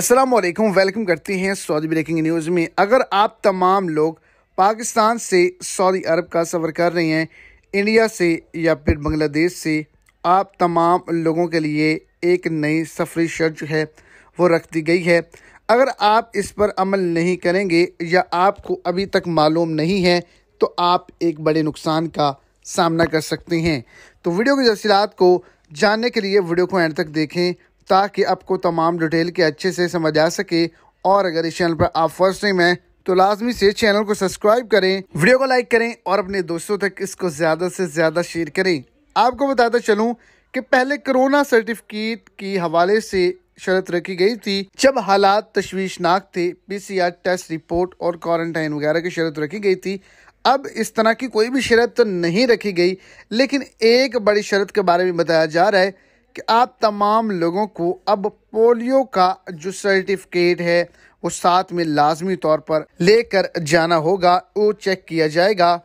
अस्सलाम वालेकुम वेलकम करते हैं सऊदी ब्रेकिंग न्यूज़ में अगर आप तमाम लोग पाकिस्तान से सऊदी अरब का सफ़र कर रहे हैं इंडिया से या फिर बांग्लादेश से आप तमाम लोगों के लिए एक नई सफरी शर्त जो है वो रख दी गई है अगर आप इस पर अमल नहीं करेंगे या आपको अभी तक मालूम नहीं है तो आप एक बड़े नुकसान का सामना कर सकते हैं तो वीडियो की तफसीत को जानने के लिए वीडियो को एंड तक देखें ताकि आपको तमाम डिटेल के अच्छे से समझ आ सके और अगर इस चैनल पर आप फर्स्ट टाइम हैं तो लाजमी से चैनल को सब्सक्राइब करें वीडियो को लाइक करें और अपने दोस्तों तक इसको ज़्यादा से ज़्यादा शेयर करें आपको बताता चलूँ कि पहले कोरोना सर्टिफिकेट के हवाले से शर्त रखी गई थी जब हालात तशवीशनाक थे पीसीआर टेस्ट रिपोर्ट और क्वारंटाइन वगैरह की शर्त रखी गई थी अब इस तरह की कोई भी शर्त तो नहीं रखी गई लेकिन एक बड़ी शर्त के बारे में बताया जा रहा है कि आप तमाम लोगों को अब पोलियो का जो सर्टिफिकेट है वो साथ में लाजमी तौर पर लेकर जाना होगा वो चेक किया जाएगा